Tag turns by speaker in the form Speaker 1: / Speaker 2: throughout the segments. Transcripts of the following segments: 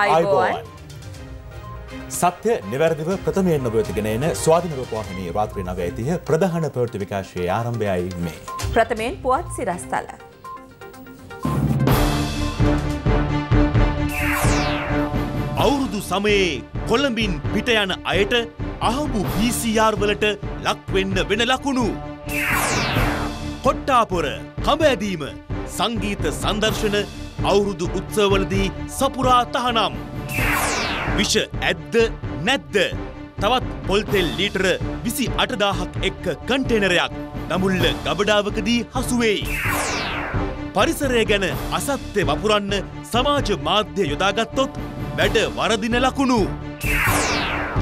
Speaker 1: අයිබෝන්.
Speaker 2: සත්‍ය නිවැරදිව ප්‍රථමයෙන් ඔබවතිගෙන එන ස්වාධින රූපවාහිනී රාත්‍රී නව ඇතිහ ප්‍රධාන ප්‍රවෘත්ති විකාශයේ ආරම්භයයි මේ.
Speaker 3: ප්‍රථමයෙන් පුවත් සිරස්තල.
Speaker 2: අවුරුදු සමයේ කොළඹින් පිට යන අයට අහමු PCR වලට ලක්වෙන්න වෙන ලකුණු. කොට්ටාපොර කඹ ඇදීම සංගීත සංදර්ශන අවුරුදු උත්සවවලදී සපුරා තහනම්. විෂ ඇද්ද නැද්ද. තවත් පොල්තෙල් ලීටර විසි අටදාහක් එක්ක කන්ටේනරයක් දමුල්ල ගබඩාවකදී හසුවෙයි. පරිසරය ගැන අසත්‍ය වපුරන්න සමාජ මාධ්‍ය යොදාගත්තොත් වැඩ වරදින ලකුණු.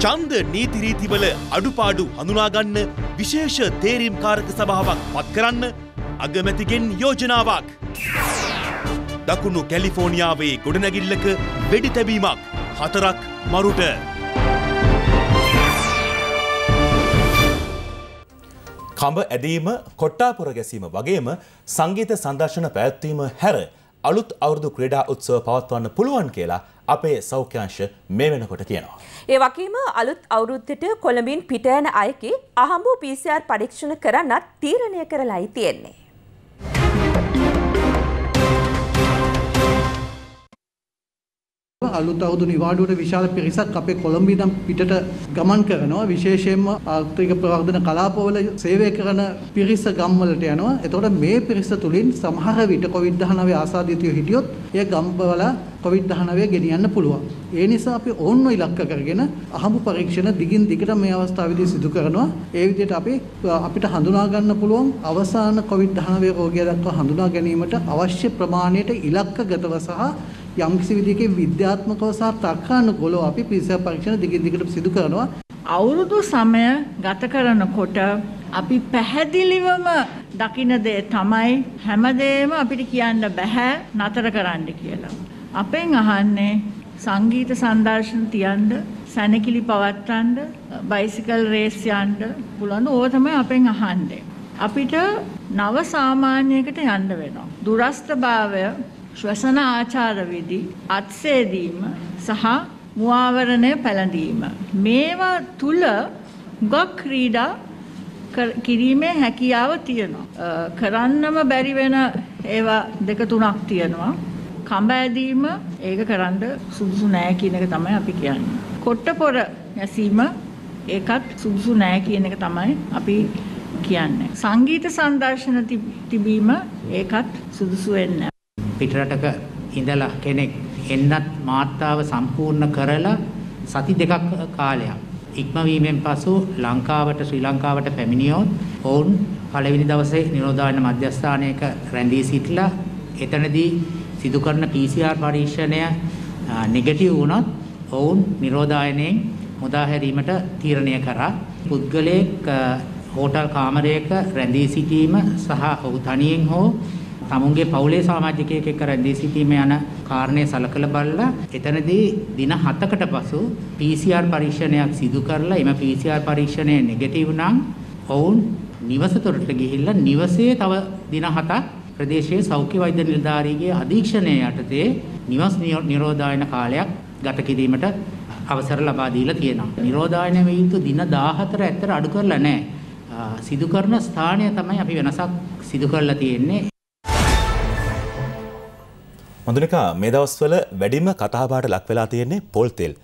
Speaker 2: චන්ද නීතිරීතිවල අඩුපාඩු හඳුනාගන්න විශේෂ තේරීම් කාරක සභාවක් පත් කරන්න අගමැතිගෙන් යෝජනාවක්. දකුණු කැලිෆෝනිියාවේ ගොඩනැගිල්ලක වෙඩි තැබීමක් හතරක් මරුට. කඹ ඇදීම කොට්ටාපුර ගැසීම වගේම සංගීත සංදර්ශන පැවැත්වීම හැර අලුත් අවුරදු ක්‍රඩා උත්සව පවත්වන්න පුළුවන් කියලා අපේ සෞඛ්‍යංශ මේ වෙනකොට කියනවා.
Speaker 3: ඒ වගේම අලුත් අවුරුද්ධට කොළඹින් පිටයන අයකි අහම්බූ PCR පරීක්ෂණ කරන්නත් තීරණය කරලායි තියෙන්නේ.
Speaker 1: අලුත් අවුරුදු නිවාඩුවට විශාල පිරිසක් අපේ කොළඹ ඉඳන් පිටට ගමන් කරනවා විශේෂයෙන්ම ආර්ථික ප්‍රවර්ධන කලාපවල සේවය කරන පිරිස ගම්වලට යනවා. එතකොට මේ පිරිස තුලින් සමහර විට COVID-19 ආසාදිතයෝ හිටියොත් ඒ ගම්වල COVID-19 ගෙනියන්න පුළුවන්. ඒ නිසා අපි ඕන්ව ඉලක්ක කරගෙන අහඹු පරීක්ෂණ දිගින් දිගට මේ අවස්ථාවේදී සිදු කරනවා. ඒ විදිහට අපි අපිට හඳුනා ගන්න පුළුවන් අවසාන COVID-19 රෝගියා දක්වා හඳුනා ගැනීමට අවශ්‍ය ප්‍රමාණයට ඉලක්කගතව සහ යම්කිසි විදිහකේ විද්‍යාත්මකව සහ තර්කානුකූලව අපි PISA පරීක්ෂණ දිගින් දිගට සිදු කරනවා. අවුරුදු සමය ගත කරනකොට අපි පැහැදිලිවම දකින දේ තමයි හැමදේම අපිට කියන්න බෑ නතර කරන්න කියලා. අපෙන් අහන්නේ සංගීත සංදර්ශන තියන්න සැනකිලි පවත්වන්න බයිසිකල් රේස් යන්න පුළුවන් ඕව තමයි අපෙන් අහන්නේ. අපිට නව සාමාන්‍යයකට යන්න වෙනවා. දුරස්ථභාවය ශ්වසන ආචාර විදි අත්සේදීම සහ මුවාවරණය පැළඳීම මේවා තුල ගොක් ක්‍රීඩා කිරීමේ හැකියාව තියෙනවා කරන්නම බැරි වෙන ඒවා දෙක තුනක් තියෙනවා කඹ ඇදීම ඒක කරන්න සුදුසු නෑ කියන එක තමයි අපි කියන්නේ කොට්ටපොර නැසීම ඒකත් සුදුසු නෑ කියන එක තමයි අපි කියන්නේ සංගීත සංදර්ශන තිබීම ඒකත් සුදුසු වෙන්නේ පිටරටක ඉඳලා කෙනෙක් එන්නත් මාත්‍රාව සම්පූර්ණ කරලා සති දෙකක් කාලයක් ඉක්මවීමෙන් පසු ලංකාවට ශ්‍රී ලංකාවට පැමිණියොත් ඔවුන් පළවෙනි දවසේ නිරෝධායන මධ්‍යස්ථානයක රැඳී සිටලා එතනදී සිදු කරන PCR පරීක්ෂණය නෙගටිව් වුණොත් ඔවුන් නිරෝධායනයෙන් මුදා හැරීමට තීරණය කරා පුද්ගලයෙක් හෝටල් කාමරයක රැඳී සිටීම සහ ඔහු තනියෙන් හෝ තමුන්ගේ පවුලේ සමාජිකයෙක් එක්ක රැඳී සිටීම යන කාරණේ සලකලා බලලා එතනදී දින 7කට පසු PCR පරීක්ෂණයක් සිදු කරලා එම PCR පරීක්ෂණය නෙගටිව් නම් ඔවුන් නිවසතොරට ගිහිල්ලා නිවසේ තව දින 7ක් ප්‍රදේශයේ සෞඛ්‍ය වෛද්‍ය නිලධාරීගේ අධීක්ෂණය යටතේ නිවස් නිරෝධායන කාලයක් ගත කිරීමට අවසර ලබා දීලා තියෙනවා. නිරෝධායන වේ යුතු දින 14 ඇත්තට අඩු කරලා නැහැ. සිදු කරන ස්ථානය තමයි අපි වෙනසක් සිදු කරලා තියෙන්නේ
Speaker 2: මදුනිකා මේ දවස්වල වැඩිම කතාබාට ලක් වෙලා තියෙන්නේ පොල් තෙල්.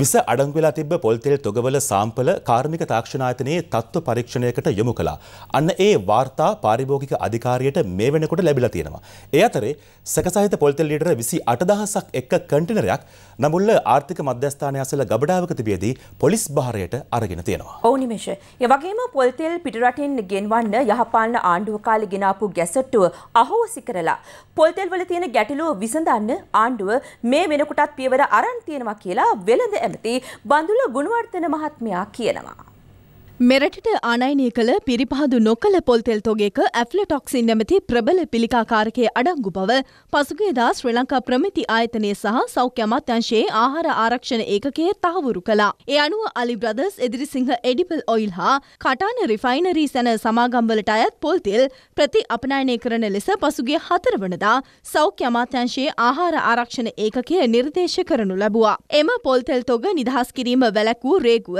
Speaker 2: විස අඩංගවෙලා තිබ පොල්තෙල් තොගවල සාම්පල කාර්මික තාක්ෂණායතනයේ තත්ත්ව පරීක්ෂණයකට යොමු කළා. අන්න ඒ වාර්තා පාරිභෝගික අධිකාරියට මේ වෙනකොට ලැබිලා තියෙනවා. ඒ අතරේ සැකසහිත පොල්තෙල් ලීටර 28000ක් එක්ක කන්ටේනරයක් නඹුල්ල ආර්ථික මධ්‍යස්ථානය අසල ගබඩාවක තිබියදී පොලිස් භාරයට අරගෙන තියෙනවා.
Speaker 3: ඔව් නිමේෂ. ඒ වගේම පොල්තෙල් පිටරටින් ගෙන්වන්න යහපාලන ආණ්ඩුව කාලේ ගෙනාපු ගැසට්ටුව අහෝසි කරලා පොල්තෙල් වල තියෙන ගැටලුව විසඳන්න ආණ්ඩුව මේ වෙනකොටත් පියවර අරන් තියෙනවා කියලා වෙළඳ ඇමති බඳුල ගුණවර්ධන මහත්මයා කියනවා.
Speaker 4: මෙරටට ආනයනය කළ පිරිපහදු නොකළ පොල්තෙල් තොගේක ඇෆ්ලටොක්සින් නැමති ප්‍රබල පිළිකාකාරකය අඩංගු බව පසුගේදා ශ්‍රී ලංකා ප්‍රමිති ආයතනය සහ සෞඛ්‍ය අමාත්‍යංශයේ ආහාර ආරක්ෂණ ඒකකයේ තහවුරු කළා. ඒ අනුව අලි බ්‍රදර්ස් එදිරිසිංහ එඩිපල් ඔයිල් හා කටාන රිෆයිනරී සැන සමාගම්වලට අයත් පොල්තෙල් ප්‍රති අපනයනය කරන ලෙස පසුගිය හතරවනදා සෞඛ්‍ය අමාත්‍යංශයේ ආහාර ආරක්ෂණ ඒකකය නිර්දේශ කරනු ලැබුවා. එම පොල්තෙල් තොග නිදහස් කිරීම වැළැක්වූ රේගුව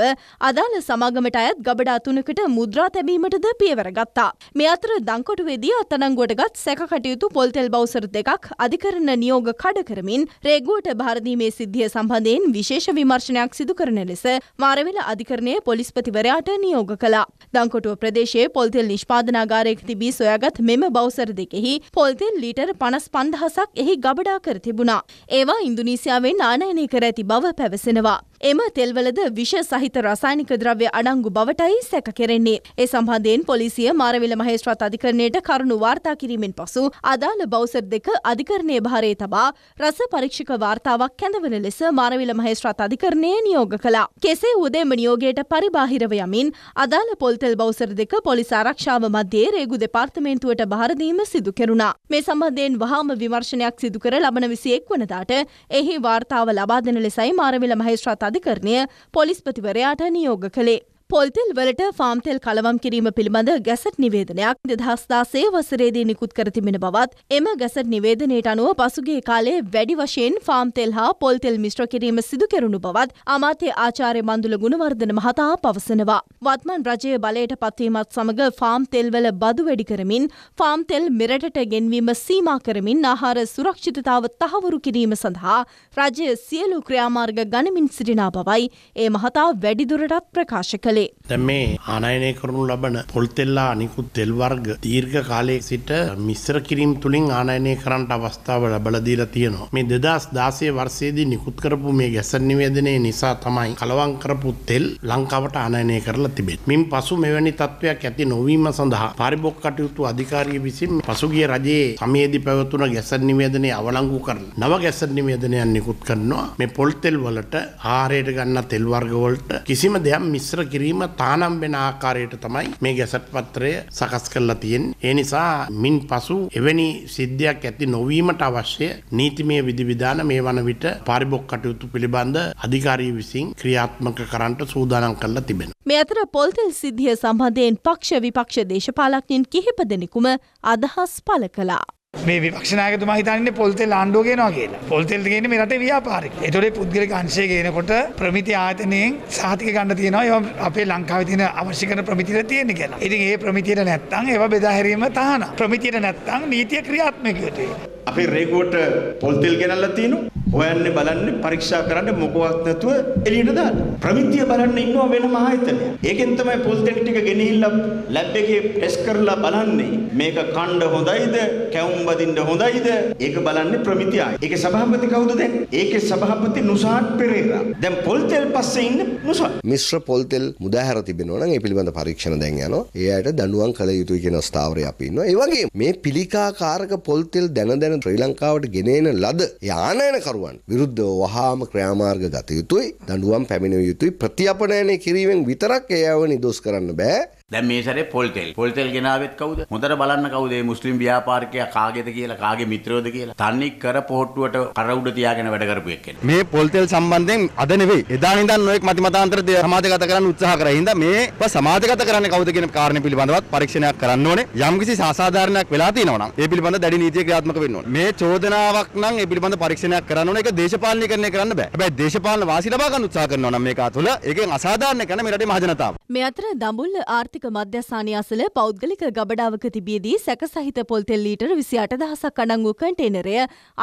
Speaker 4: අදාළ සමාගමට අයත් ගබඩා තුනකට මුද්‍රා තැබීමටද පියවර ගත්තා. මේ අතර දංකොටුවේදී අත්අඩංගුවටගත් සැකකටයුතු පොල්තෙල් බවුසර් දෙකක් අධිකරණ නියෝග කඩ කරමින් රේගුවට භාරදීමේ සිද්ධිය සම්බන්ධයෙන් විශේෂ විමර්ශනයක් සිදු කරන ලෙස මාරවිල අධිකරණය පොලිස්පතිවරයාට නියෝග කළා. දංකොටුව ප්‍රදේශයේ පොල්තෙල් නිෂ්පාදනාගාරයක තිබී සොයාගත් මෙම බවසර දෙකෙහි පොල්තෙල් ලීටර් පනස් පන්දහසක් එහි ගබඩා කර තිබුණා. ඒවා ඉන්දුනීසියාවෙන් ආනයනය කර ඇති බව පැවසෙනවා. එම තෙල්වලද විෂ සහිත රසායනික ද්‍රව්‍ය අඩංගු බවටයි සැක කෙරෙන්නේ. ඒ සම්බන්ධයෙන් පොලිසිය මාරවිල මහේස්ත්‍රාත් අධිකරණයට කරුණු වාර්තා කිරීමෙන් පසු අදාළ බවුසර් දෙක අධිකරණයේ භාරයේ තබා රස පරීක්ෂක වාර්තාවක් කැඳවන ලෙස මාරවිල මහේස්ත්‍රාත් අධිකරණය නියෝග කළා. කෙසේ උදේම නියෝගයට පරිබාහිරව යමින් අදාළ පොල්තෙල් බවුසර් දෙක පොලිස් ආරක්ෂාව මධ්‍යයේ රේගු දෙපාර්තමේන්තුවට බහරදීම සිදු කෙරුණා. මේ සම්බන්ධයෙන් වහාම විමර්ශනයක් සිදු කර ලබන 21 වනදාට එහි වාර්තාව ලබා දෙන ලෙසයි මාරවිල මහේස්ත්‍රාත් අධිකරණය පොලිස්පතිවරයාට නියෝග කළේ. පොල්තෙල් වලට ෆාම්තෙල් කලවම් කිරීම පිළිබඳ ගැසට් නිවේදනයක් දෙදහස්දාසේ වසරේදී නිකුත් කරතිමෙන බවත් එම ගැසට් නිවේදනයට අනුව පසුගේ කාලේ වැඩි වශයෙන් ෆාම්තෙල් හා පොල්තෙල් මිශ්‍ර කිරීම සිදු කෙරුණු බවත් අමාත්‍ය ආචාර්ය මන්දුල ගුණවර්ධන මහතා පවසනවා. වත්මන් රජයේ බලයට පත්වීමත් සමග ෆාම් තෙල්වල බදු වැඩි කරමින් ෆාම් තෙල් මෙරටට ගෙන්වීම සීමා කරමින් ආහාර සුරක්ෂිතතාව තහවුරු කිරීම සඳහා රජය සියලු ක්‍රියාමාර්ග ගනිමින් සිටිනා බවයි ඒ මහතා වැඩිදුරටත් ප්‍රකාශ කළේ. දේ.
Speaker 2: දැ මේ ආනයනය කරනු ලබන පොල්තෙල්ලා අනිකුත් තෙල්වර්ග දීර්ඝ කාලයෙක් සිට මිස්්‍ර කිරීම් තුළින් ආනයනය කරන්ට අවස්ථාව ලබලදීර තියෙනවා. මේ දෙදස් දාසය වර්සේදී නිකුත් කරපු මේ ගැසනිවේදනය නිසා තමයි කලවන් කරපු තෙල් ලංකාවට ආනයනය කරලා තිබෙත්. මින් පසු මෙවැනි තත්ත්වයක් ඇති නොවීම සඳහා පරිබොක් කටයුතු අධිකාරිය විසින් පසුගිය රජයේ සමයේදී පැවතුන ගැසන් නිවේදනය අවලංගු කරන නව ගැසන් නිවේදනයන් නිකුත් කරනවා මේ පොල්තෙල් වලට ආරයට ගන්න තෙල්වර්ගවලට කිසිම දෙයක් මිශ්‍ර කිරීම කිරීම තහනම් වෙන ආකාරයට තමයි මේ ගැසට් පත්‍රය සකස් කරලා තියෙන්නේ. ඒ නිසා මින් පසු එවැනි සිද්ධියක් ඇති නොවීමට අවශ්‍ය නීතිමය විධිවිධාන මේ වන විට පාරිභෝග කටයුතු පිළිබඳ අධිකාරී විසින් ක්‍රියාත්මක කරන්නට සූදානම්
Speaker 1: කරලා තිබෙනවා.
Speaker 4: මේ අතර පොල්තෙල් සිද්ධිය සම්බන්ධයෙන් පක්ෂ විපක්ෂ දේශපාලඥයින් කිහිප දෙනෙකුම අදහස් පළ කළා.
Speaker 1: මේ විපක්ෂ නායකතුමා හිතන්නේ පොල්තෙල් ආණ්ඩුව ගෙනවා කියලා. පොල්තෙල් දෙන්නේ මේ රටේ ව්‍යාපාරික. ඒතොලේ පුද්ගලික අංශය ගේනකොට ප්‍රමිති ආයතනයෙන් සහතික ගන්න තියෙනවා. ඒවා අපේ ලංකාවේ තියෙන අවශ්‍ය කරන ප්‍රමිතියට තියෙන කියලා. ඉතින් ඒ ප්‍රමිතියට නැත්තම් ඒවා බෙදා හැරීම තහනම්. ප්‍රමිතියට නැත්තම් නීතිය ක්‍රියාත්මක වෙන්නේ.
Speaker 2: අපේ රේගුවට පොල්තෙල් ගෙනල්ලා තිනු. හොයන්නේ බලන්නේ පරීක්ෂා කරන්න මොකවත් නැතුව එළියට දාන්න. ප්‍රමිතිය බලන්න ඉන්නවා
Speaker 1: වෙනම ආයතනයක්.
Speaker 2: ඒකෙන් තමයි පොල්තෙල් ටික ගෙනහිල්ලා ලැබ් එකේ ටෙස්ට් කරලා බලන්නේ මේක කණ්ඩ හොඳයිද කැවුම් කැලුම් බදින්න හොඳයිද? ඒක බලන්නේ ප්‍රමිතියයි. ඒකේ සභාපති කවුද දැන්? ඒකේ සභාපති නුසාත් පෙරේරා. දැන් පොල්තෙල් පස්සේ ඉන්න නුසාත්. මිශ්‍ර පොල්තෙල් මුදාහැර තිබෙනවා නම් ඒ පිළිබඳ පරීක්ෂණ දැන් යනවා. ඒ අයට දඬුවම් කළ යුතුයි කියන ස්ථාවරය අපි ඉන්නවා. ඒ වගේම මේ පිළිකාකාරක පොල්තෙල් දැන දැන ශ්‍රී ලංකාවට ගෙනේන ලද යානයන කරුවන් විරුද්ධව වහාම ක්‍රියාමාර්ග ගත යුතුයි. දඬුවම් පැමිණිය යුතුයි. ප්‍රතිඅපනයනය කිරීමෙන් විතරක් ඒ අයව නිදොස් කරන්න බෑ.
Speaker 1: දැන් මේ සැරේ පොල් තෙල්. පොල් තෙල් ගෙනාවෙත් කවුද? හොඳට බලන්න කවුද මේ මුස්ලිම් ව්‍යාපාරිකයා කාගේද කියලා කාගේ මිත්‍රයෝද කියලා. තන්නේ කර පොහට්ටුවට කර උඩ තියාගෙන වැඩ කරපු එක්කෙනෙක්.
Speaker 2: මේ පොල් තෙල් සම්බන්ධයෙන් අද නෙවෙයි එදා ඉඳන් ඔයෙක් මතිමතාන්තර සමාජගත කරන්න උත්සාහ කරා. හින්දා මේ සමාජගත කරන්නේ කවුද කියන කාරණේ පිළිබඳවත් පරීක්ෂණයක් කරන්න ඕනේ. යම්කිසි සාසාධාරණයක් වෙලා තියෙනවා නම් ඒ පිළිබඳ දැඩි නීතිය ක්‍රියාත්මක වෙන්න ඕනේ. මේ චෝදනාවක් නම් ඒ පිළිබඳ පරීක්ෂණයක් කරන්න ඕනේ. ඒක දේශපාලනීකරණය කරන්න බෑ. හැබැයි දේශපාලන වාසි ලබා ගන්න උත්සාහ කරනවා නම් මේක අතුල ඒකෙන් අසාධාරණ කරන මේ රටේ මහජනතාව.
Speaker 4: මේ අතර දඹුල්ල ආර්ථික ආර්ථික මධ්‍යස්ථානය අසල පෞද්ගලික ගබඩාවක තිබියදී සැක සහිත පොල්තෙල් ලීටර විසි අට දහසක් අඩංගු කන්ටේනරය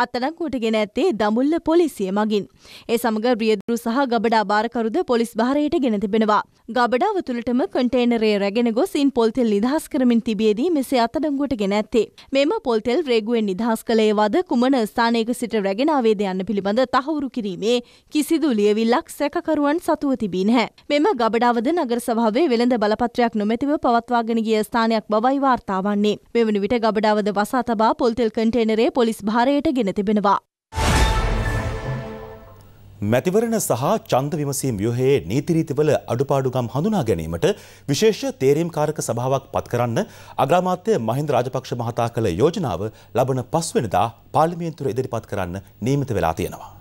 Speaker 4: අත්තනක්කුවට ගෙන ඇත්තේ දමුල්ල පොලිසිය මගින්. ඒ සමඟ රියදුරු සහ ගබඩා භාරකරුද පොලිස් භාරයට ගෙන තිබෙනවා. ගබඩාව තුළටම කන්ටේනරේ රැගෙන ගොස් ඉන් පොල්තෙල් නිදහස් කරමින් තිබියදී මෙසේ අත්තඩංගුවට ගෙන ඇත්තේ. මෙම පොල්තෙල් රේගුවෙන් නිදහස් කළේ වද කුමන ස්ථානයක සිට රැගෙනාවේද යන්න පිළිබඳ තහවුරු කිරීමේ කිසිදු ලියවිල්ලක් සැකකරුවන් සතුව තිබී නැහැ. මෙම ගබඩාවද නගර සභාවේ වෙළඳ බලපත්‍රයක් නොම නොමැතිව පවත්වාගෙන ගිය ස්ථානයක් බවයි වාර්තා වන්නේ. මෙවැනි විට ගබඩාවද වසා තබා පොල්තෙල් කන්ටේනරේ පොලිස් භාරයට ගෙන තිබෙනවා.
Speaker 2: මැතිවරණ සහ චන්ද විමසීම් ව්‍යුහයේ නීතිරීතිවල අඩුපාඩුකම් හඳුනා ගැනීමට විශේෂ තේරීම් කාරක සභාවක් පත් කරන්න අග්‍රාමාත්‍ය මහින්ද රාජපක්ෂ මහතා කළ යෝජනාව ලබන පස්වෙනදා පාර්ලිමේන්තුවට ඉදිරිපත් කරන්න නීමිත වෙලා තියෙනවා.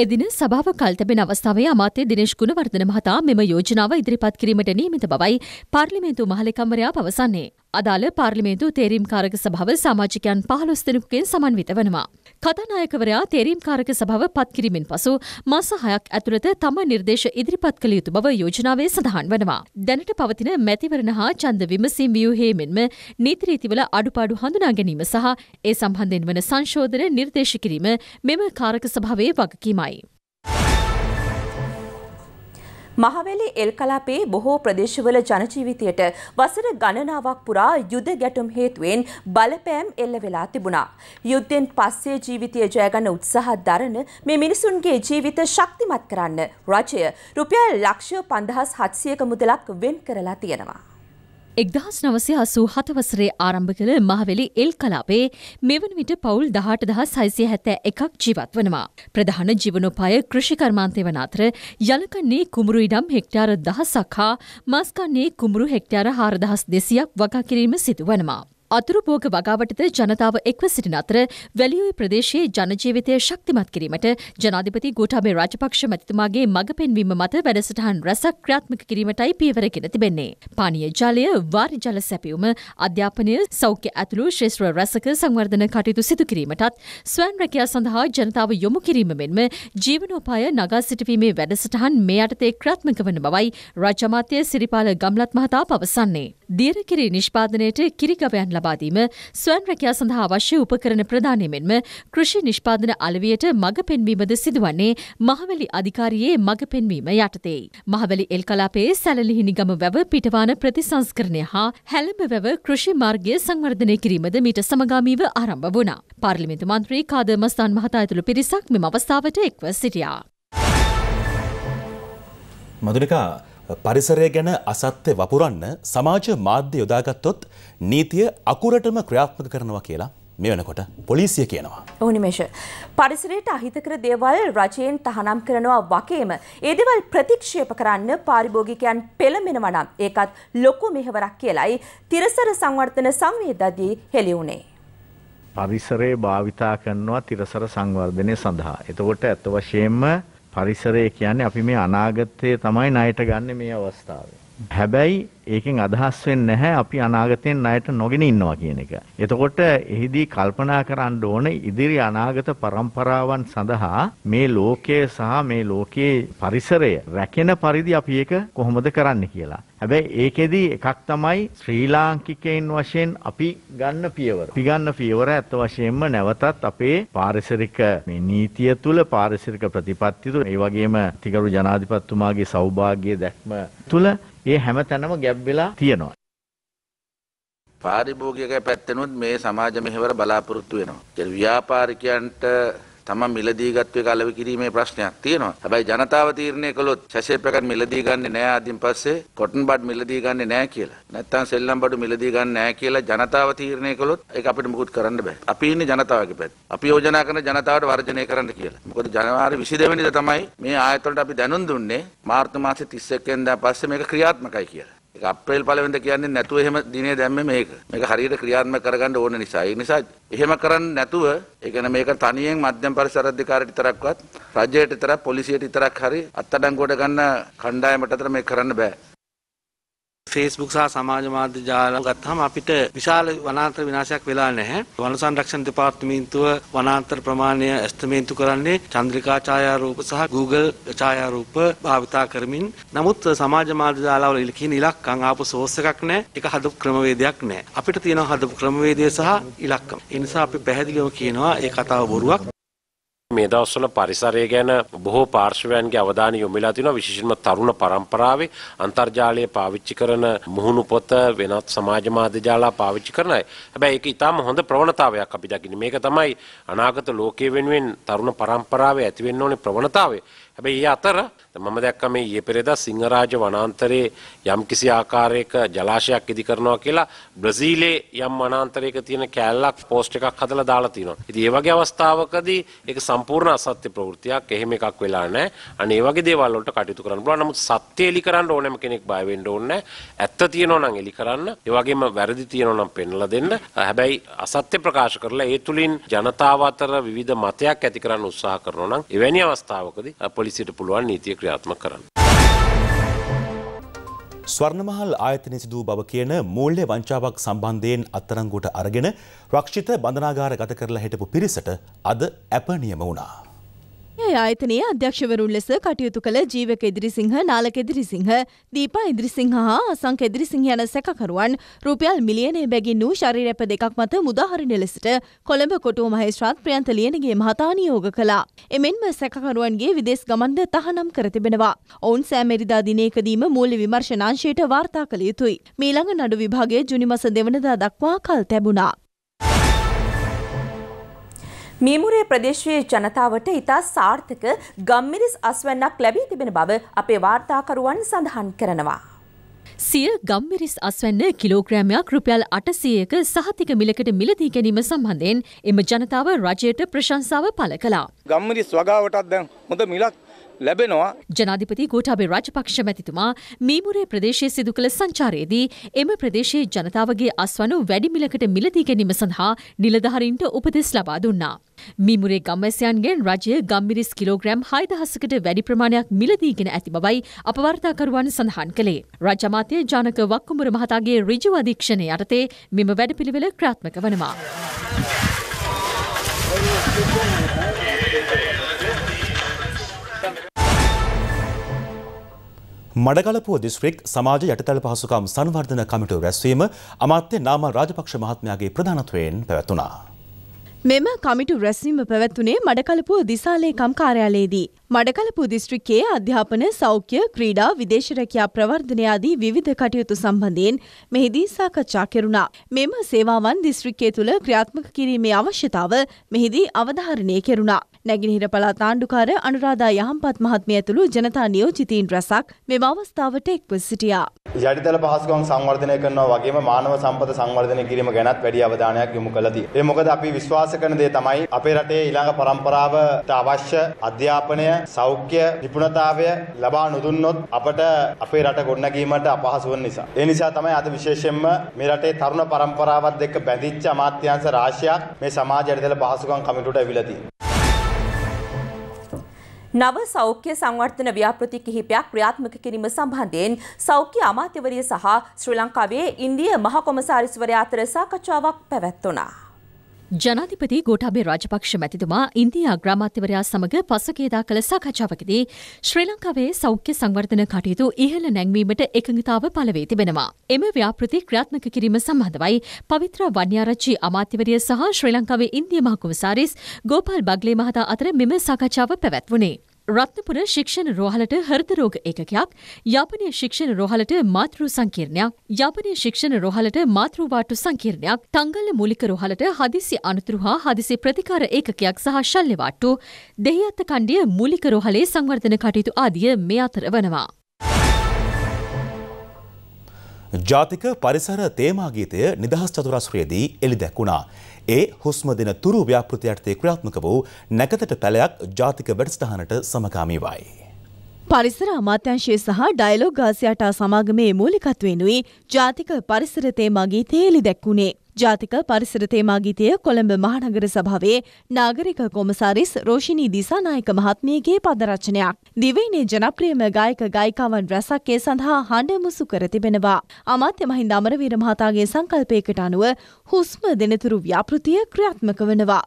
Speaker 5: එදින සභාව කල්තැබෙන අවස්ථාවේ අමාත්‍ය දිනේශ් ගුණවර්ධන මහතා මෙම යෝජනාව ඉදිරිපත් කිරීමට නියමිත බවයි පාර්ලිමේන්තු මහලකම්වරයා පවසන්නේ. අදාළ පාර්ලිමේන්තු තේරීම්කාරක සභාව සමාජිකයන් පහළොස් දෙනෙකුගෙන් සමන්විත වනවා. කතානායකවරයා තේරීම්කාරක සභාව පත්කිරීමෙන් පසු මාස හයක් ඇතුළත තම නිර්දේශ ඉදිරිපත් කළ යුතු බව යෝජනාවේ සඳහන් වනවා. දැනට පවතින මැතිවරණ හා ඡන්ද විමසීම් ව්‍යුහයේ මෙන්ම නීති රීතිවල අඩුපාඩු හඳුනා ගැනීම සහ ඒ සම්බන්ධයෙන් වන සංශෝධන නිර්දේශ කිරීම මෙම කාරක
Speaker 3: සභාවේ වගකීමයි. මහවැලි එල් කලාපේ බොහෝ ප්‍රදේශවල ජනජීවිතයට වසර ගණනාවක් පුරා යුද ගැටුම් හේතුවෙන් බලපෑම් එල්ල වෙලා තිබුණා. යුද්ධෙන් පස්සේ ජීවිතය ජයගන්න උත්සාහ දරන මේ මිනිසුන්ගේ ජීවිත ශක්තිමත් කරන්න රජය රුපියල් ලක්ෂ 5700ක මුදලක් වෙන් කරලා තියෙනවා.
Speaker 5: එක්දහස් නවසය අසූ හතවසරේ ආරම්භ කළ මහවෙලි එල් කලාපේ මෙවන විට පවුල් දහට දහ සයිසිය හැත එකක් ජීවත් වනවා. ප්‍රධාන ජීවනෝපාය කෘෂිකර්මාන්තය වන අතර යලකන්නේ කුමරු ඉඩම් හෙක්ටාර දහසක් හා මස්කන්නේ කුමරු හෙක්ටාර හාරදහස් දෙසියක් වගකිරීම සිදුවනවා. අතුරුපෝග වගාවටද ජනතාව එක්ව සිටින අතර වැලියෝය ප්‍රදේශයේ ජනජීවිතය ශක්තිමත් කිරීමට ජනාධිපති ගෝඨාභය රාජපක්ෂ මැතිතුමාගේ මඟ පෙන්වීම මත වැඩසටහන් රැසක් ක්‍රියාත්මක කිරීමටයි පියවරගෙන තිබෙන්නේ. පානීය ජලය, වාරි ජල සැපයුම, අධ්‍යාපනය, සෞඛ්‍ය ඇතුළු ශ්‍රේෂ්ඨ රැසක සංවර්ධන කටයුතු සිදු කිරීමටත් ස්වයන් රැකියා සඳහා ජනතාව යොමු කිරීම මෙන්ම ජීවනෝපාය නගා සිටවීමේ වැඩසටහන් මේ යටතේ ක්‍රියාත්මක වන බවයි රාජ්‍ය අමාත්‍ය සිරිපාල ගම්ලත් මහතා පවසන්නේ. දීරකිරි නිෂ්පාදනයේට කිරිගවයන් ලබාදීම ස්වන් රැකයා සඳහා අවශ්‍ය උපකරණ ප්‍රදානය මෙන්ම කෘෂි නිෂ්පාදන අලවියට මඟ පෙන්වීමද සිදුවන්නේ මහවැලි අධිකාරියේ මඟ පෙන්වීම යටතේයි. මහවැලි එල් කලාපයේ සැලලිහිනිගම වැව පිටවාන ප්‍රතිසංස්කරණය හා හැළඹ වැව කෘෂි මාර්ගය සංවර්ධනය කිරීමද මීට සමගාමීව ආරම්භ වුණා. පාර්ලිමේන්තු මන්ත්‍රී කාද මස්තාන් මහතා ඇතුළු පිරිසක් මෙම අවස්ථාවට එක්ව සිටියා.
Speaker 2: මදුරිකා පරිසරය ගැන අසත්‍ය වපුරන්න සමාජ මාධ්‍ය යොදාගත්තොත් නීතිය අකුරටම ක්‍රියාත්මක කරනවා කියලා මේ වෙනකොට පොලිසිය කියනවා.
Speaker 3: ඕනිමේෂ. පරිසරයට අහිතකර දේවල් රජයෙන් තහනම් කරනවා වගේම ඒ දේවල් ප්‍රතික්ෂේප කරන්න පාරිභෝගිකයන් පෙළඹෙනවා නම් ඒකත් ලොකු මෙහෙවරක් කියලයි තිරසර සංවර්ධන සංවේදදී හෙළි වුණේ.
Speaker 1: පරිසරය භාවිතා කරනවා තිරසර සංවර්ධනය සඳහා. එතකොට ඇත්ත වශයෙන්ම පරිසරය කියන්නේ අපි මේ අනාගතයේ තමයි ණයට ගන්න මේ අවස්ථාවේ. හැබැයි ඒකෙන් අදහස් වෙන්නේ නැහැ අපි අනාගතයෙන් ණයට නොගෙන ඉන්නවා කියන එක. එතකොට එහිදී කල්පනා කරන්න ඕන ඉදිරි අනාගත પરම්පරාවන් සඳහා මේ ලෝකය සහ මේ ලෝකයේ පරිසරය රැකෙන පරිදි අපි ඒක කොහොමද කරන්න කියලා. හැබැයි ඒකෙදි එකක් තමයි ශ්‍රී ලාංකිකයන් වශයෙන් අපි ගන්න පියවර. අපි ගන්න පියවර ඇත්ත වශයෙන්ම නැවතත් අපේ පාරිසරික මේ නීතිය තුල පාරිසරික ප්‍රතිපත්ති තුල ඒ වගේම තිගරු ජනාධිපතිතුමාගේ සෞභාග්‍ය දැක්ම තුල ඒ හැමතැනම ගැබ් වෙලා තියෙනවා.
Speaker 2: පාරිභෝගික පැත්තෙනුත් මේ සමාජ මෙහෙවර බලාපොරොත්තු වෙනවා. ඒ ව්‍යාපාරිකයන්ට තමන් මිලදී ගත්වේ කලව කිරීමේ ප්‍රශ්නයක් තියෙනවා. හැබැයි ජනතාව තීරණය කළොත් සැසේ පැකට් මිලදී ගන්නෙ නෑ අදින් පස්සේ කොටන් බඩ් මිලදී ගන්නෙ නෑ කියලා. නැත්තම් සෙල්ලම් බඩු මිලදී ගන්න නෑ කියලා ජනතාව තීරණය කළොත් ඒක අපිට මුකුත් කරන්න බෑ. අපි ඉන්නේ ජනතාවගේ පැත්ත. අපි යෝජනා කරන ජනතාවට වර්ජනය කරන්න කියලා. මොකද ජනවාරි 22 වෙනිදා තමයි මේ ආයතනට අපි දැනුම් දුන්නේ මාර්තු මාසේ 31 වෙනිදා පස්සේ මේක ක්‍රියාත්මකයි කියලා. අප්‍රේල් පලවෙද කියන්නේ නැතුව එහෙම දිනේ දැම්ම මේක මේක හරියට ක්‍රියාත්ම කරගන්න ඕන නිසා ඒ නිසා එහෙම කරන්න නැතුව ඒකන මේක තනියෙන් මධ්‍යම පරිසර අධිකාරියට විතරක්වත් රජයට විතරක් පොලිසියට විතරක් හරි අත්අඩංගුවට ගන්න කණ්ඩායමට අතර මේක කරන්න බෑ ෆේස්බුක් සහ සමාජ මාධ්‍ය ජාලම් ගත්තහම අපිට විශාල වනාන්තර විනාශයක් වෙලා නැහැ. වන සංරක්ෂණ දෙපාර්තමේන්තුව වනාන්තර ප්‍රමාණය ඇස්තමේන්තු කරන්නේ චන්ද්‍රිකා ඡායාරූප සහ Google ඡායාරූප භාවිතා කරමින්. නමුත් සමාජ මාධ්‍ය ජාලවල ඉලක්කින ඉලක්කම් ආපු සෝස් එකක් නැහැ. ඒක හදපු ක්‍රමවේදයක් නැහැ. අපිට තියෙනවා හදපු ක්‍රමවේදය සහ ඉලක්කම්. ඒ නිසා අපි පැහැදිලිව කියනවා ඒ කතාව බොරුවක්. මේ දවස්වල පරිසරය ගැන බොහෝ පාර්ශවයන්ගේ අවධානය යොමුලා තිනවා විශේෂයෙන්ම තරුණ පරම්පරාවේ අන්තර්ජාලය පාවිච්චි කරන මුහුණු පොත වෙනත් සමාජ මාධ්‍ය ජාලා පාවිච්චි කරන අය. හැබැයි ඒක ඊටාම හොඳ ප්‍රවණතාවයක් අපි දකින්නේ. මේක තමයි අනාගත ලෝකයේ වෙනුවෙන් තරුණ පරම්පරාවේ ඇති වෙන්න ඕනේ ප්‍රවණතාවය. හැබැයි ඒ අතර මම දැක්ක මේ ඊයේ පෙරේදා සිංහරාජ වනාන්තරයේ යම්කිසි ආකාරයක ජලාශයක් ඉදි කරනවා කියලා බ්‍රසීලයේ යම් වනාන්තරයක තියෙන කෑල්ලක් පෝස්ට් එකක් හදලා දාලා තිනවා. ඉතින් ඒ වගේ අවස්ථාවකදී ඒක සම්පූර්ණ අසත්‍ය ප්‍රවෘත්තියක් එහෙම එකක් වෙලා නැහැ. අනේ ඒ වගේ දේවල් වලට කටයුතු කරන්න පුළුවන්. නමුත් සත්‍ය එලි කරන්න ඕනෑම කෙනෙක් බය වෙන්න ඕනේ ඇත්ත තියෙනවා නම් එලි කරන්න. ඒ වගේම වැරදි තියෙනවා නම් පෙන්වලා දෙන්න. හැබැයි අසත්‍ය ප්‍රකාශ කරලා ඒ තුලින් ජනතාව අතර විවිධ මතයක් ඇති කරන්න උත්සාහ කරනවා නම් එවැනි අවස්ථාවකදී පොලිසියට පුළුවන් නීතිය ක්‍රියාත්මක කරන්න. ස්වර්ණමහල් ආයතනය සිදූ බව කියන මූල්‍ය වංචාවක් සම්බන්ධයෙන් අත්තරංගුට අරගෙන රක්ෂිත බඳනාගාර ගත කරලා හිටපු පිරිසට අද ඇප නියම වුණා.
Speaker 4: එය ආයතනයේ අධ්‍යක්ෂවරුන් ලෙස කටයුතු කළ ජීවක ඉදිරිසිංහ නාලක ඉදිරිසිංහ දීපා ඉදිරිසිංහ හා අසංක ඉදිරිසිංහ යන සැකකරුවන් රුපියල් මිලියනය බැගින් වූ ශරීරැප දෙකක් මත මුදාහරින ලෙසට කොළඹ කොටුව මහේස්ත්‍රාත් ප්‍රියන්ත ලියනගේ මහතා නියෝග කළා. එමෙන්ම සැකකරුවන්ගේ විදේශ ගමන්ද තහනම් කර තිබෙනවා. ඔවුන් සෑමෙරිදා දිනයකදීම මූල්‍ය විමර්ශනාංශයට වාර්තා කළ යුතුයි. මීළඟ නඩු විභාගයේ ජුනි මස දෙවනදා දක්වා කල් තැබුණා.
Speaker 3: මීමුරේ ප්‍රදේශයේ ජනතාවට ඉතා සාර්ථක ගම්මිරිස් අස්වැන්නක් ලැබී තිබෙන බව අපේ වාර්තාකරුවන් සඳහන් කරනවා.
Speaker 5: සිය ගම්මිරිස් අස්වැන්න කිලෝග්‍රෑමයක් රුපියල් අටසියක සහතික මිලකට මිලදී ගැනීම සම්බන්ධයෙන් එම ජනතාව රජයට ප්‍රශංසාව පළ කළා.
Speaker 2: ගම්මිරිස් වගාවටත් දැන් හොඳ මිලක් ලැබෙනවා.
Speaker 5: ජනාධිපති ගෝටාබේ රාජපක්ෂ මැතිතුමා මීමුරේ ප්‍රදේශයේ සිදු කළ සංචාරයේදී එම ප්‍රදේශයේ ජනතාවගේ අස්වනු වැඩි මිලකට මිලදී ගැනීම සඳහා නිලධාරීන්ට උපදෙස් ලබා දුන්නා. මීමුරේ ගම්වැසයන්ගෙන් රජය ගම්මිරිස් කිලෝග්‍රෑම් හයදහසකට වැඩි ප්‍රමාණයක් මිලදීගෙන ඇති බවයි අපවාර්තාකරුවන් සඳහන් කළේ. රජමාතය ජානක වක්කුමර මහතාගේ රිජු අධීක්ෂණය යටතේ මෙම වැඩපිළිවෙල ක්‍රාත්මක වනවා.
Speaker 2: මඩගලපුව දිස්ත්‍රික් සමාජ යටතල පහසුකම් සංවර්ධන කමිටුව රැස්වීම අමාත්‍ය නාම රාජපක්ෂ මහත්මයාගේ ප්‍රධානත්වයෙන් පැවැතුණා.
Speaker 4: මෙම කමිටු රැස්වීම පැවැත්වුණේ මඩකලපුව දිසාලේ කම් කාර්යාලයේදී. මඩකලපු දිස්ත්‍රික්කයේ අධ්‍යාපන සෞඛ්‍ය ක්‍රීඩා විදේශරැකයා ප්‍රවර්ධනය ආදී විවිධ කටයුතු සම්බන්ධයෙන් මෙහිදී සාකච්ඡා කෙරුණා. මෙම සේවාවන් දිස්ත්‍රික්කය තුළ ක්‍රියාත්මක කිරීමේ අවශ්‍යතාව මෙහිදී අවධාරණය කෙරුණා. නැගිනහිර පළාත් ආණ්ඩුකාර අනුරාධා යහම්පත් මහත්මිය ඇතුළු ජනතා නියෝජිතීන් රැසක් මෙම අවස්ථාවට එක්ව සිටියා.
Speaker 2: යටිතල පහසුකම් සංවර්ධනය කරනවා වගේම මානව සම්පත සංවර්ධනය කිරීම ගැනත් වැඩි අවධානයක් යොමු කළා තියෙනවා. ඒ මොකද අපි විශ්වාස කරන දේ තමයි අපේ රටේ ඊළඟ પરම්පරාවට අවශ්‍ය අධ්‍යාපනය, සෞඛ්‍ය, නිපුණතාවය ලබා නොදුන්නොත් අපට අපේ රට ගොඩනැගීමට අපහසු වෙන නිසා. ඒ නිසා තමයි අද විශේෂයෙන්ම මේ රටේ තරුණ પરම්පරාවත් එක්ක බැඳිච්ච අමාත්‍යාංශ රාශියක් මේ සමාජ යටිතල පහසුකම් කමිටුවට ඇවිල්ලා තියෙන්නේ.
Speaker 3: නව සෞඛ්‍ය සංවර්ධන ව්‍යාපෘති කිහිපයක් ක්‍රියාත්මක කිරීම සම්බන්ධයෙන් සෞඛ්‍ය අමාත්‍යවරිය සහ ශ්‍රී ලංකාවේ ඉන්දිය මහ කොමසාරිස්වරයා අතර සාකච්ඡාවක් පැවැත්වුණා.
Speaker 5: ජනාධිපති ගෝටාබේ රාජපක්ෂ මැතිතුමා ඉන්දියා ග්‍රාමාත්‍යවරයා සමඟ පසුකේදා කළ සාකච්ඡාවකදී ශ්‍රී ලංකාවේ සෞඛ්‍ය සංවර්ධන කටයුතු ඉහළ නැංවීමට එකඟතාව පළවේ තිබෙනවා. එම ව්‍යාපෘති ක්‍රියාත්මක කිරීම සම්බන්ධවයි පවිත්‍ර වන්‍යාරච්චි අමාත්‍යවරිය සහ ශ්‍රී ලංකාවේ ඉන්දිය මහකුමසාරිස් ගෝපාල් බග්ලේ මහතා අතර මෙම සාකච්ඡාව පැවැත්වුණේ. රත්නපුර ශික්ෂණ රෝහලට හෘද රෝග ඒකකයක් යාපනය ශික්ෂණ රෝහලට මාතෘ සංකීර්ණයක් යාපනය ශික්ෂණ රෝහලට මාතෘ වාට්ටු සංකීර්ණයක් තංගල්ල මූලික රෝහලට හදිසි අනතුරු හා හදිසි ප්‍රතිකාර ඒකකයක් සහ ශල්‍ය වාට්ටු දෙහිඅත්ත කණ්ඩිය මූලික රෝහලේ සංවර්ධන කටයුතු ආදිය මේ අතර වනවා
Speaker 2: ජාතික පරිසර තේමාගීතය නිදහස් චතුරස්්‍රයේදී එළි දැක්වුණා. ඒ හුස්ම දෙන තුරු ව්‍යාපෘතියටතේ ක්‍රියාත්මක වූ නැකතට පැලයක් ජාතික වැඩස්ථානට සමකාමීවයි.
Speaker 4: පරිසර අමාත්‍යංශය සහ ඩයිලෝ ගාසියාටා සමාගමේ මූලිකත්වෙනුයි ජාතික පරිසරතේ මගේ තේලි දැක්වුණේ. ජාතික පරිසර තේමා ගීතය කොළඹ මහනගර සභාවේ නාගරික කොමසාරිස් රෝෂිනී දිසානායක මහත්මියගේ පදරචනයක්. දිවයිනේ ජනප්‍රියම ගායක ගායිකාවන් රැසක් ඒ සඳහා හඬ මුසු කර තිබෙනවා. අමාත්‍ය මහින්ද අමරවීර මහතාගේ සංකල්පයකට අනුව හුස්ම දෙනතුරු ව්‍යාපෘතිය ක්‍රියාත්මක වෙනවා.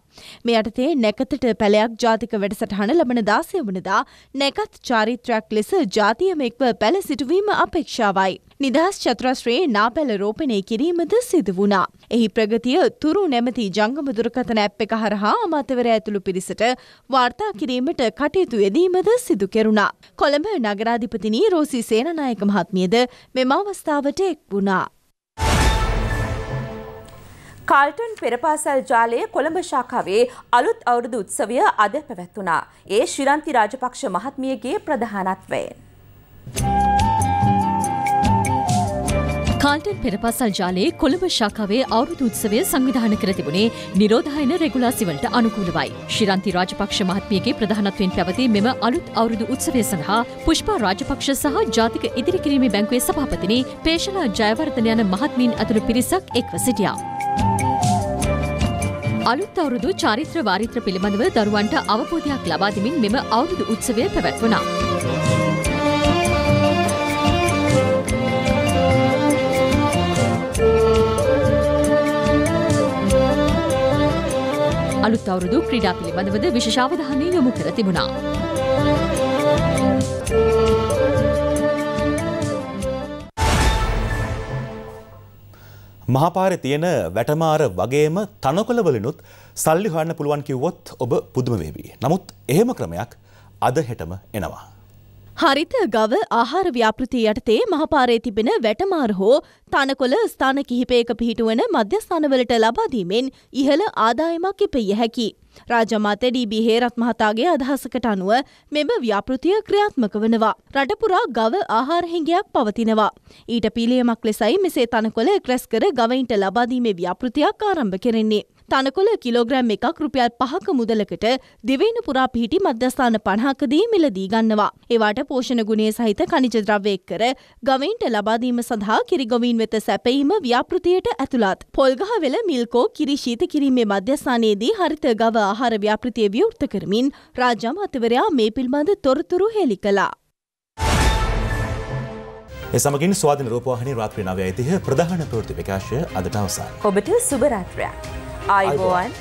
Speaker 4: මේ යටතේ නැකතට පැලයක් ජාතික වැඩසටහන ලබන 16 වනදා නැකත් චාරිත්‍රයක් ලෙස ජාතියම එක්ව පැළ සිටුවීම අපේක්ෂාවයි. නිදහස් චතුරස්ශ්‍රයේ නාපැල රෝපණය කිරීමද සිදු වුණා. එහි ප්‍රගතිය තුරු නැමති ජංගම දුරකථන ඇප් එක හරහා අමාතවර ඇතුළු පිරිසට වාර්තා කිරීමට කටයුතු යෙදීමද සිදු කෙරුණා. කොළඹ නගරාධිපතිනී රෝසි සේනනායක මහත්මියද
Speaker 3: මෙම අවස්ථාවට එක් වුණා. කල්ටන් පෙරපාසල් ජාලය කොළඹ ශාකාවේ අලුත් අවුරුදු උත්සවය අද පැවැත්වුණා. ඒ ශිරන්ති රාජපක්ෂ මහත්මියගේ ප්‍රධානත්වයෙන්.
Speaker 5: කාල්ටන් පෙරපසල් ජාලයේ කොළඹ ශාකාවේ අවුරුදු උත්සවය සංවිධාන කර තිබුණේ නිරෝධායන රෙගුලාසි වලට අනුකූලවයි. ශිරන්ති රාජපක්ෂ මහත්මියගේ ප්‍රධානත්වයෙන් පැවති මෙම අලුත් අවුරුදු උත්සවය සඳහා පුෂ්පා රාජපක්ෂ සහ ජාතික ඉදිරි කිරීමේ බැංකුවේ සභාපතිනි පේෂලා ජයවර්ධන යන මහත්මීන් ඇතුළු පිරිසක් එක්ව සිටියා. අලුත් අවුරුදු චාරිත්‍ර වාරිත්‍ර පිළිබඳව දරුවන්ට අවබෝධයක් ලබා දෙමින් මෙම අවුරුදු උත්සවය පැවැත්වුණා. අලුත් අවුරුදු ක්‍රීඩා පිළිබඳවද විශෂාවධානය යොමු කර තිබුණා.
Speaker 2: මහපාරේ තියෙන වැටමාර වගේම තනකොළවලිනුත් සල්ලි හොයන්න පුළුවන් කිව්වොත් ඔබ පුදුම වේවි. නමුත් එහෙම ක්‍රමයක් අද හෙටම එනවා.
Speaker 4: හරිත ගව ආහාර ව්‍යාපෘති යටතේ මහපාරේ තිබෙන වැටමාර හෝ තනකොළ ස්ථාන කිහිපයක පිහිටුවන මධ්‍යස්ථානවලට ලබාදීමෙන් ඉහළ ආදායමක් එපෙය හැකි. රාජමාතය ඩීබී හේරත් මහතාගේ අදහසකට අනුව මෙම ව්‍යාපෘතිය ක්‍රියාත්මක වනවා. රටපුරා ගව ආහාරහිංගයක් පවතිනවා. ඊට පිළියමක් ලෙසයි මෙසේ තනකොළ ක්‍රැස් කර ගවයින්ට ලබාදීමේ ව්‍යාපෘතියක් ආරම්භ කෙරෙන්නේ. තනකොළ කිලෝග්‍රෑම් එකක් රුපියල් පහක මුදලකට දෙවයින පුරා පිහිටි මධ්‍යස්ථාන පණහකදී මිලදී ගන්නවා. ඒවාට පෝෂණ ගුණේ සහිත කනිජ ද්‍රව්‍ය එක්කර ගවයින්ට ලබාදීම සඳහා කිරිගොවීන් වෙත සැපයීම ව්‍යාපෘතියට ඇතුළත්. පොල්ගහවෙල මිල්කෝ කිරිශීත කිරීමේ මධ්‍යස්ථානයේදී හරිත ගව ආහාර ව්‍යාපෘතිය ව්‍යවෘත කරමින් රාජා මතවරයා මේ පිල්බඳ තොරතුරු හෙළි කළා.
Speaker 2: එසමගින් ස්වාධන රූපවාහනි රාත්‍රී නවය ඇතිහ ප්‍රධාන ප්‍රෘති විකාශය අදට අවසන්. ඔබට සුබරාත්‍රයක්.
Speaker 3: ආයිබෝවන්.